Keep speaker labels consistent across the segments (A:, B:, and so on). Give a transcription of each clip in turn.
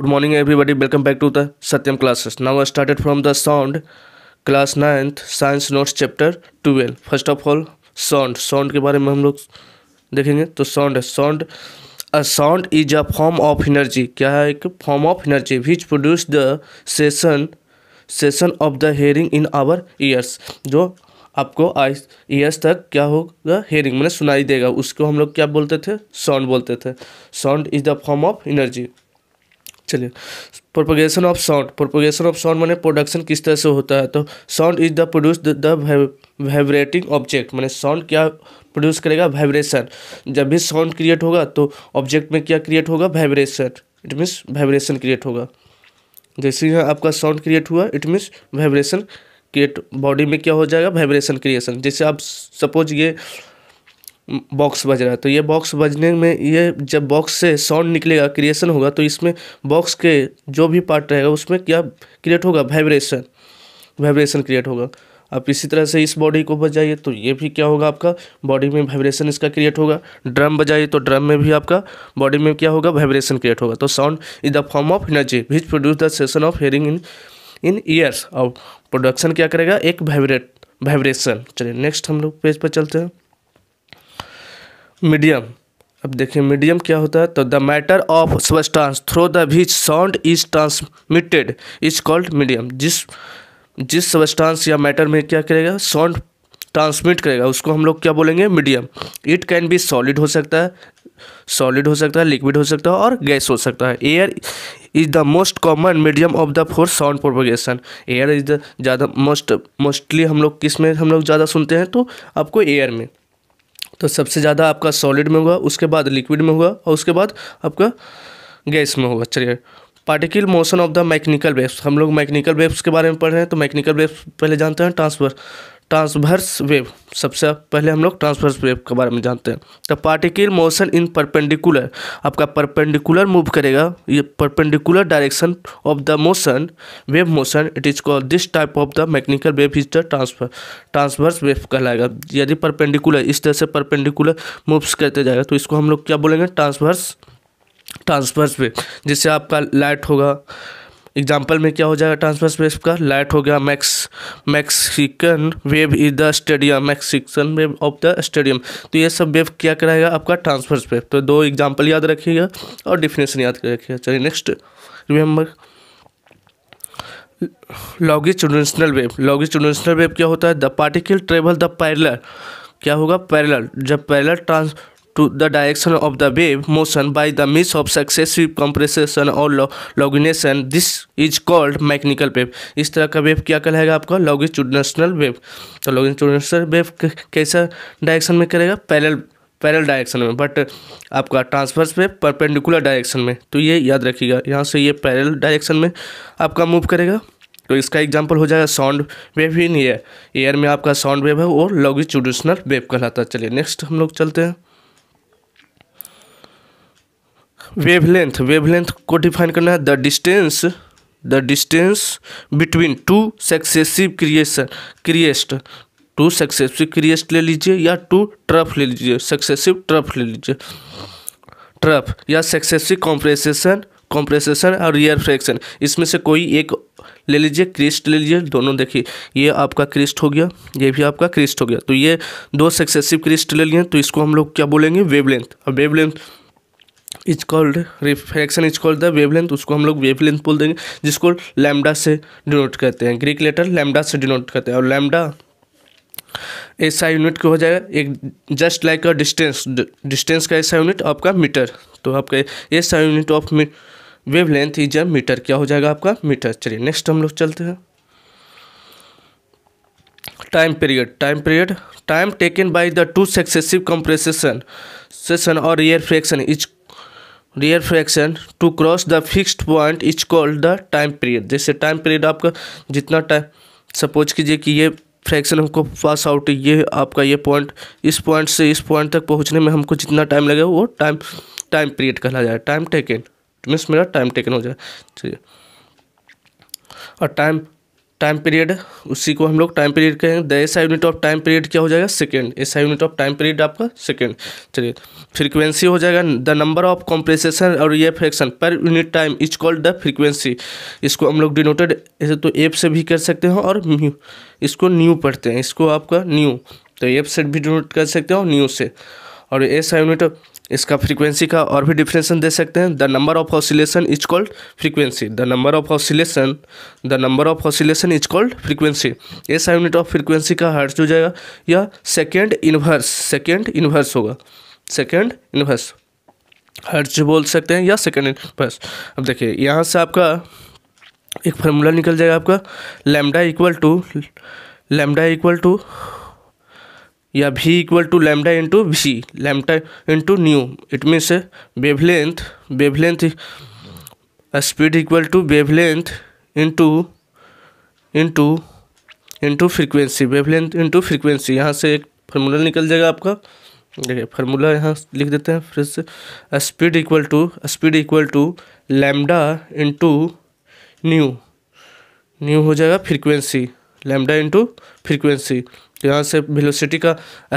A: good morning everybody welcome back to the Satyam classes now I started from the sound class ninth science notes chapter twelve first of all sound sound के बारे में हम लोग देखेंगे तो sound sound sound is a form of energy क्या है एक form of energy which produce the session session of the hearing in our ears जो आपको आई ईयर्स तक क्या होगा हेयरिंग मैंने सुनाई देगा उसको हम लोग क्या बोलते थे साउंड बोलते थे sound is the form of energy चलिए propagation of sound propagation of sound मैंने प्रोडक्शन किस तरह से होता है तो sound is the produce the vibrating object मैंने साउंड क्या प्रोड्यूस करेगा वाइब्रेशन जब भी साउंड क्रिएट होगा तो ऑब्जेक्ट में क्या क्रिएट होगा vibration it means vibration create होगा जैसे यहाँ आपका साउंड क्रिएट हुआ it means vibration create body में क्या हो जाएगा वाइब्रेशन क्रिएशन जैसे आप सपोज ये बॉक्स बज रहा है तो ये बॉक्स बजने में ये जब बॉक्स से साउंड निकलेगा क्रिएशन होगा तो इसमें बॉक्स के जो भी पार्ट रहेगा उसमें क्या क्रिएट होगा वाइब्रेशन वाइब्रेशन क्रिएट होगा आप इसी तरह से इस बॉडी को बजाइए तो ये भी क्या होगा आपका बॉडी में वाइब्रेशन इसका क्रिएट होगा ड्रम बजाइए तो ड्रम में भी आपका बॉडी में क्या होगा वाइब्रेशन क्रिएट होगा तो sound is the form of energy which produce the session of hearing in in ears और प्रोडक्शन क्या करेगा एक वाइब्रेट वाइब्रेशन चलिए नेक्स्ट हम लोग पेज पर चलते हैं मीडियम अब देखिए मीडियम क्या होता है तो the matter of substance through the भी sound is transmitted is called medium जिस जिस सबस्टांस या मैटर में क्या करेगा साउंड ट्रांसमिट करेगा उसको हम लोग क्या बोलेंगे medium it can be solid हो सकता है सॉलिड हो सकता है लिक्विड हो सकता है और गैस हो सकता है air is the most common medium of the for sound propagation air is the ज़्यादा मोस्ट मोस्टली हम लोग किस में हम लोग ज़्यादा सुनते हैं तो आपको एयर में तो सबसे ज़्यादा आपका सॉलिड में हुआ उसके बाद लिक्विड में हुआ और उसके बाद आपका गैस में होगा चलिए particle motion of the mechanical waves हम लोग मैकेनिकल वेव्स के बारे में पढ़ रहे हैं तो मैकेनिकल वेव्स पहले जानते हैं ट्रांसफर ट्रांसवर्स वेव सबसे पहले हम लोग ट्रांसवर्स वेव के बारे में जानते हैं the particle motion in perpendicular आपका परपेंडिकुलर मूव करेगा ये perpendicular direction of the motion wave motion it is called this type of the mechanical wave is the transfer transverse wave कहलाएगा यदि परपेंडिकुलर इस तरह से परपेंडिकुलर मूव्स करते जाएगा तो इसको हम लोग क्या बोलेंगे ट्रांसवर्स ट्रांसवर्स वेव जिससे आपका लाइट होगा एग्जाम्पल में क्या हो जाएगा ट्रांसफर स्पेस का लाइट हो गया max Mexican wave is the stadium Mexican wave of the stadium तो ये सब वेव क्या कराएगा आपका ट्रांसफर स्पेस तो दो एग्जाम्पल याद रखिएगा और डिफिनेशन याद कर रखिएगा चलिए next remember longitudinal wave longitudinal wave क्या होता है the particle travel the parallel क्या होगा पैरलर जब parallel trans to the direction of the wave motion by the means of successive compression or longation this is called mechanical wave इस तरह का wave क्या कहलाएगा आपका लॉगिट्यूडनल वेव तो longitudinal वेव कैसा डायरेक्शन में करेगा parallel पैरल डायरेक्शन में बट आपका ट्रांसफर्स पे परपेंडिकुलर डायरेक्शन में तो ये याद रखिएगा यहाँ से ये पैरल डायरेक्शन में आपका मूव करेगा तो इसका एग्जाम्पल हो जाएगा साउंड वेव इन है एयर में आपका साउंड वेव है वो लॉगिट्यूडनल वेव कहलाता है चलिए नेक्स्ट हम लोग चलते हैं वेवलेंथ वेवलेंथ को डिफाइन करना है the distance the distance between two successive creation crest two successive crest ले लीजिए या टू ट्रफ ले लीजिए सक्सेसिव ट्रफ ले लीजिए ट्रफ या सक्सेसिव कॉम्प्रेसेशन कॉम्प्रेसेशन और रियर फ्रैक्शन इसमें से कोई एक ले लीजिए क्रिस्ट ले लीजिए दोनों देखिए ये आपका क्रिस्ट हो गया ये भी आपका क्रिस्ट हो गया तो ये दो सक्सेसिव क्रिस्ट ले लिए तो इसको हम लोग क्या बोलेंगे वेवलेंथ और wavelength is called refraction is called the wavelength उसको हम लोग वेवलेंथ बोल देंगे जिसको लैमडा से डिनोट करते हैं ग्रीक लेटर लैमडा से डिनोट करते हैं और लैमडा ऐसा यूनिट का हो जाएगा एक just like a distance distance का ऐसा यूनिट आपका मीटर तो आपका ऐसा unit of wave length is a metre क्या हो जाएगा आपका मीटर चलिए नेक्स्ट हम लोग चलते हैं time period time period time taken by the two successive compression session और rarefaction is rarefaction to cross the fixed point is called the time period जैसे टाइम पीरियड आपका जितना time suppose कीजिए कि ये fraction हमको pass out ये आपका ये पॉइंट इस पॉइंट से इस पॉइंट तक पहुंचने में हमको जितना टाइम लगेगा वो टाइम टाइम पीरियड कहला जाए टाइम टेकन मीन्स मेरा टाइम टेकन हो जाए चलिए और टाइम टाइम पीरियड उसी को हम लोग टाइम पीरियड कहेंगे द ऐसा यूनिट ऑफ टाइम पीरियड क्या हो जाएगा सेकेंड ऐसा यूनिट ऑफ टाइम पीरियड आपका सेकेंड चलिए फ्रीक्वेंसी हो जाएगा द नंबर ऑफ कॉम्प्रेसेशन और ये fraction per unit time is called the frequency इसको हम लोग डिनोटेड ऐसे तो एप से भी कर सकते हैं और न्यू इसको न्यू पढ़ते हैं इसको आपका न्यू तो एप से भी डिनोट कर सकते हो न्यू से और ऐसा यूनिट ऑफ इसका फ्रीक्वेंसी का और भी डिफिनेशन दे सकते हैं the number of oscillation is called frequency the number of oscillation the number of oscillation is called frequency ऐसा यूनिट ऑफ फ्रीक्वेंसी का हर्ट्ज हो जाएगा या सेकेंड इन्वर्स सेकेंड इन्वर्स होगा सेकेंड इन्वर्स हर्ज बोल सकते हैं या सेकेंड इन्वर्स अब देखिए यहाँ से आपका एक फार्मूला निकल जाएगा आपका lambda equal to lambda equal to या V equal to lambda into V lambda into nu it means wavelength wavelength speed equal to wavelength into into into frequency wavelength into frequency यहाँ से एक formula निकल जाएगा आपका देखिए formula यहाँ लिख देते हैं फिर से speed equal to speed equal to lambda into nu nu हो जाएगा फ्रिक्वेंसी लैमडा इंटू फ्रिक्वेंसी यहाँ से वेलोसिटी का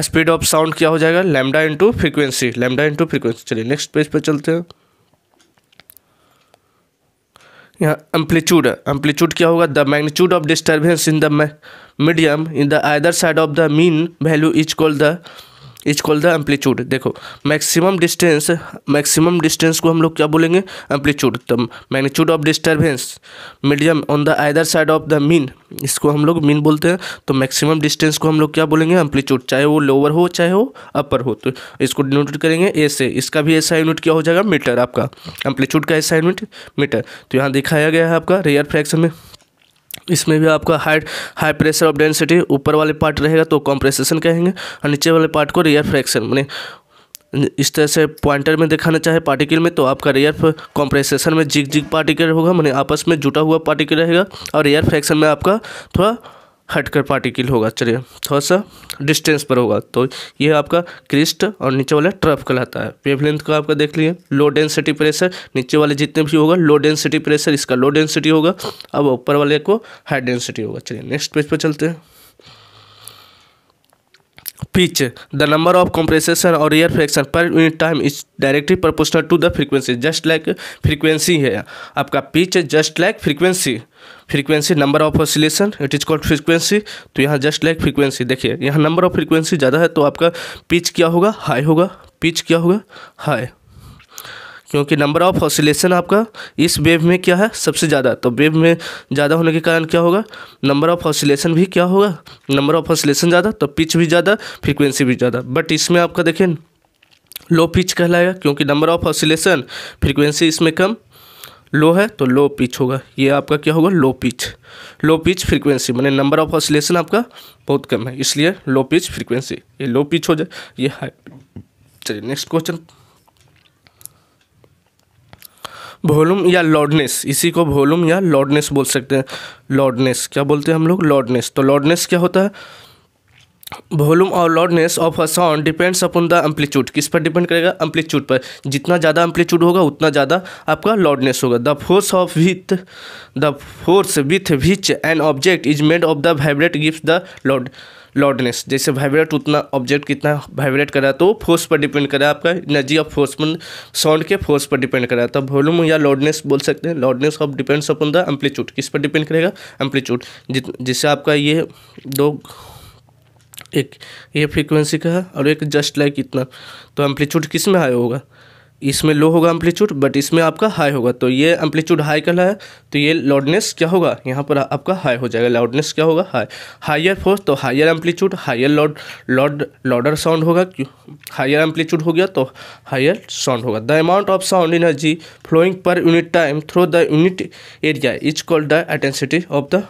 A: स्पीड ऑफ साउंड क्या हो जाएगा lambda into frequency lambda into frequency चलिए नेक्स्ट पेज पर चलते हैं यहाँ एम्पलीट्यूड एम्पलीट्यूड क्या होगा the magnitude of disturbance in the medium in the either side of the mean value is called the is called the amplitude देखो maximum distance maximum distance को हम लोग क्या बोलेंगे एम्पलीट्यूड तो magnitude of disturbance medium on the either side of the mean इसको हम लोग मीन बोलते हैं तो मैक्सिमम डिस्टेंस को हम लोग क्या बोलेंगे एम्पलीट्यूड चाहे वो लोअर हो चाहे वो अपर हो तो इसको डिनोट करेंगे ए से इसका भी ऐसा यूनिट क्या हो जाएगा मीटर आपका एम्पलीट्यूड का ऐसा यूनिट मीटर तो यहाँ दिखाया गया है आपका रेयर फ्रैक्शन में इसमें भी आपका high high pressure of density ऊपर वाले पार्ट रहेगा तो कॉम्प्रेसेशन कहेंगे और नीचे वाले पार्ट को रेयर फ्रैक्शन मैंने इस तरह से पॉइंटर में दिखाना चाहे पार्टिकल में तो आपका रेयर कॉम्प्रेसेशन में जिग जिग पार्टिकल होगा मैंने मतलब आपस में जुटा हुआ पार्टिकल रहेगा और रेयर फ्रैक्शन में आपका थोड़ा हटकर पार्टिकल होगा चलिए थोड़ा सा डिस्टेंस पर होगा तो ये आपका क्रिस्ट और नीचे वाला ट्रफ कहलाता है लेंथ का आपका देख लिए लो डेंसिटी प्रेशर नीचे वाले जितने भी होगा लो डेंसिटी प्रेशर इसका लो डेंसिटी होगा अब ऊपर वाले को हाई डेंसिटी होगा चलिए नेक्स्ट पेज पर चलते हैं pitch the number of compression और rarefaction per unit time is directly proportional to the frequency just like frequency है आपका pitch just like frequency frequency number of oscillation it is called frequency तो यहाँ just like frequency देखिए यहाँ number of frequency ज़्यादा है तो आपका पिच क्या होगा हाई होगा पिच क्या होगा हाई क्योंकि नंबर ऑफ ऑसिलेशन आपका इस वेव में क्या है सबसे ज़्यादा तो वेव में ज़्यादा होने के कारण क्या होगा नंबर ऑफ ऑसिलेशन भी क्या होगा नंबर ऑफ ऑसिलेशन ज़्यादा तो पिच भी ज़्यादा फ्रिक्वेंसी भी ज़्यादा बट इसमें आपका देखें लो पिच कहलाएगा क्योंकि नंबर ऑफ ऑसिलेशन फ्रिक्वेंसी इसमें कम लो है तो लो पिच होगा ये आपका क्या होगा low pitch low pitch frequency मैंने नंबर ऑफ ऑसिलेशन आपका बहुत कम है इसलिए लो पिच फ्रीक्वेंसी ये लो पिच हो जाए ये हाई चलिए नेक्स्ट क्वेश्चन वॉल्यूम या लॉडनेस इसी को वॉल्यूम या लॉडनेस बोल सकते हैं लॉडनेस क्या बोलते हैं हम लोग लॉडनेस तो लॉडनेस क्या होता है वॉल्यूम और loudness of a sound depends upon the amplitude किस पर डिपेंड करेगा एम्पलीट्यूड पर जितना ज़्यादा एम्पलीट्यूड होगा उतना ज़्यादा आपका लॉडनेस होगा the force of with the force with which an object is made of the vibrate gives the loud loudness जैसे वाइब्रेट उतना ऑब्जेक्ट कितना वाइब्रेट कर रहा है तो फोर्स पर डिपेंड कर रहा है आपका एनर्जी ऑफ फोर्स साउंड के फोर्स पर डिपेंड कर रहा है तो वॉल्यूम या लाउडनेस बोल सकते हैं loudness of depends upon the amplitude किस पर डिपेंड करेगा एम्पलीट्यूड जिससे आपका ये दो एक ये फ्रिक्वेंसी का है और एक जस्ट लाइक इतना तो एम्पलीट्यूड किस में हाई होगा इसमें लो होगा एम्पलीट्यूड बट इसमें आपका हाई होगा तो ये एम्पलीट्यूड हाई कल है तो ये लाउडनेस क्या होगा यहाँ पर आपका हाई हो जाएगा लाउडनेस क्या होगा हाई हायर फोर्स तो higher amplitude higher loud loud louder sound होगा हायर एम्पलीट्यूड हो गया तो हायर साउंड होगा the amount of sound energy flowing per unit time through the unit area is called the intensity of the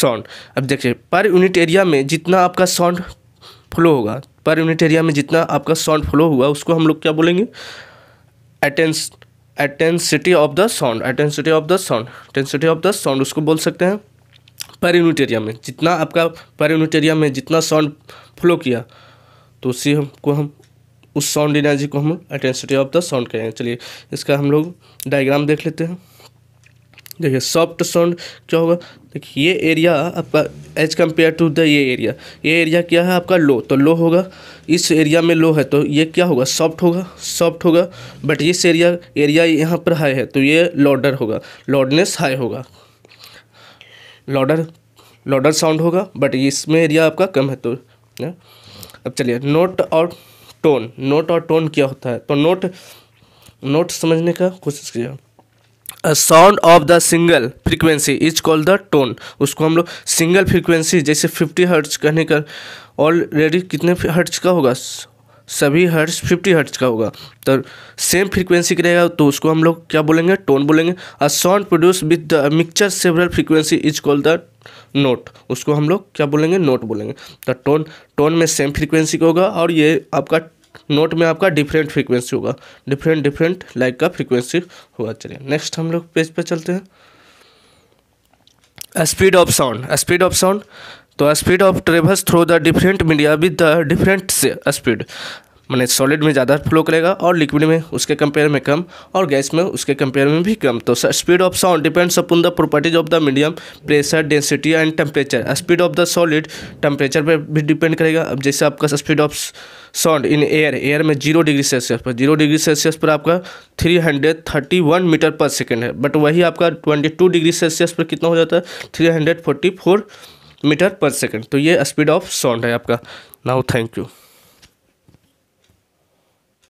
A: sound अब देखिए per unit area में जितना आपका साउंड फ्लो होगा पर यूनिट एरिया में जितना आपका साउंड फ्लो हुआ उसको हम लोग क्या बोलेंगे intense intensity of the sound intensity of the sound intensity of the sound उसको बोल सकते हैं पर में जितना आपका पर में जितना साउंड फ्लो किया तो उसी हमको हम उस साउंड एनर्जी को हम एटेंसिटी ऑफ द साउंड कहेंगे चलिए इसका हम लोग डायग्राम देख लेते हैं देखिए सॉफ्ट साउंड क्या होगा देखिए ये एरिया आपका एज कम्पेयर टू द ये एरिया ये एरिया क्या है आपका लो तो लो होगा इस एरिया में लो है तो ये क्या होगा सॉफ्ट होगा सॉफ्ट होगा बट इस एरिया एरिया यहाँ पर हाई है तो ये लॉडर होगा लॉडनेस हाई होगा लॉडर लॉडर साउंड होगा बट इसमें एरिया आपका कम है तो अब चलिए नोट और टोन नोट और टोन क्या होता है तो नोट नोट समझने का कोशिश कीजिए sound of the single frequency is called the tone उसको हम लोग सिंगल फ्रीक्वेंसी जैसे फिफ्टी हर्ट्स कहने का ऑलरेडी कितने हर्ट्स का होगा सभी हर्ट्स फिफ्टी हर्ट्स का होगा तो सेम फ्रीक्वेंसी का रहेगा तो उसको हम लोग क्या बोलेंगे टोन बोलेंगे a sound produce with the mixture several frequency is called the note उसको हम लोग क्या बोलेंगे नोट बोलेंगे तो टोन टोन में सेम फ्रीक्वेंसी का होगा और ये आपका नोट में आपका डिफरेंट फ्रीक्वेंसी होगा डिफरेंट डिफरेंट लाइक का फ्रीक्वेंसी होगा चलिए नेक्स्ट हम लोग पेज पर चलते हैं speed of sound speed of sound तो speed of travels through the different media with the different speed मैंने सॉलिड में ज़्यादा फ्लो करेगा और लिक्विड में उसके कंपेयर में कम और गैस में उसके कंपेयर में भी कम तो speed of sound depends upon the properties of the medium pressure density and temperature speed of the solid temperature पर भी डिपेंड करेगा अब जैसे आपका speed of sound in air air में जीरो डिग्री सेल्सियस पर जीरो डिग्री सेल्सियस पर आपका three hundred thirty one metre पर सेकेंड है बट वही आपका ट्वेंटी टू डिग्री सेल्सियस पर कितना हो जाता है three hundred forty four metre पर सेकेंड तो ये स्पीड ऑफ साउंड है आपका नाउ थैंक यू